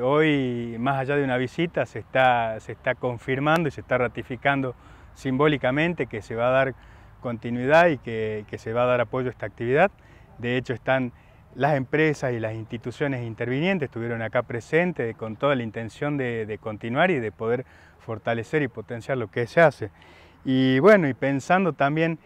Hoy, más allá de una visita, se está, se está confirmando y se está ratificando simbólicamente que se va a dar continuidad y que, se va a dar apoyo a esta actividad. De hecho, están las empresas y las instituciones intervinientes, estuvieron acá presentes con toda la intención de, continuar y de poder fortalecer y potenciar lo que se hace. Y bueno, y pensando también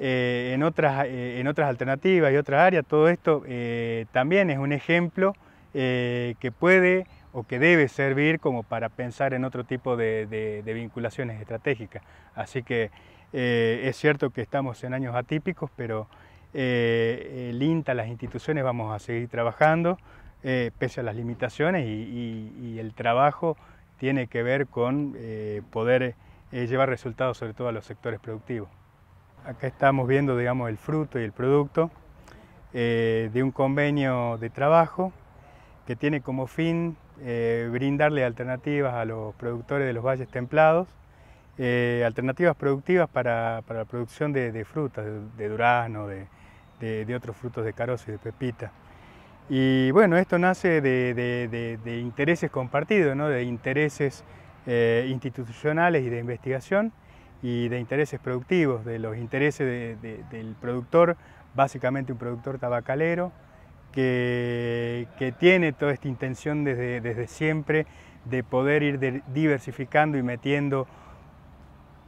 eh, en, otras, eh, en otras alternativas y otras áreas, todo esto eh, también es un ejemplo que puede que debe servir como para pensar en otro tipo de, vinculaciones estratégicas. Así que eh, es cierto que estamos en años atípicos, pero eh, el INTA, las instituciones vamos a seguir trabajando, eh, pese a las limitaciones, y, y, el trabajo tiene que ver con poder llevar resultados sobre todo a los sectores productivos. Acá estamos viendo digamos, el fruto y el producto de un convenio de trabajo que tiene como fin eh, brindarle alternativas a los productores de los valles templados, eh, alternativas productivas para, la producción de, frutas, de, durazno, de, otros frutos de carozo y de pepita. Y bueno, esto nace de, intereses compartidos, ¿no? de intereses eh, institucionales y de investigación y de intereses productivos, de los intereses del productor, básicamente un productor tabacalero, que que, tiene toda esta intención desde, siempre de poder ir diversificando y metiendo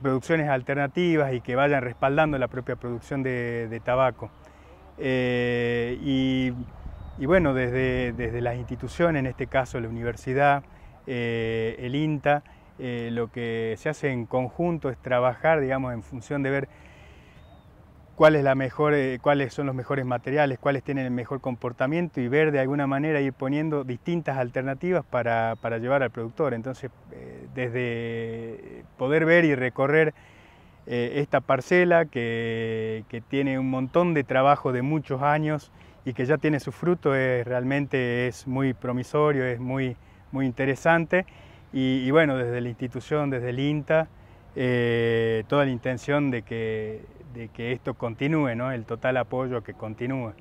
producciones alternativas y que vayan respaldando la propia producción de, tabaco. Eh, y, bueno, desde, desde, las instituciones, en este caso la universidad, eh, el INTA, eh, lo que se hace en conjunto es trabajar, digamos, en función de ver eh, cuáles son los mejores materiales, cuáles tienen el mejor comportamiento y ver de alguna manera ir poniendo distintas alternativas para, llevar al productor. Entonces, eh, desde poder ver y recorrer eh, esta parcela que, tiene un montón de trabajo de muchos años y que ya tiene su fruto, es, realmente es muy promisorio, es muy, muy interesante. y bueno, desde la institución, desde el INTA, toda la intención de que de que esto continúe, ¿no? el total apoyo que continúe.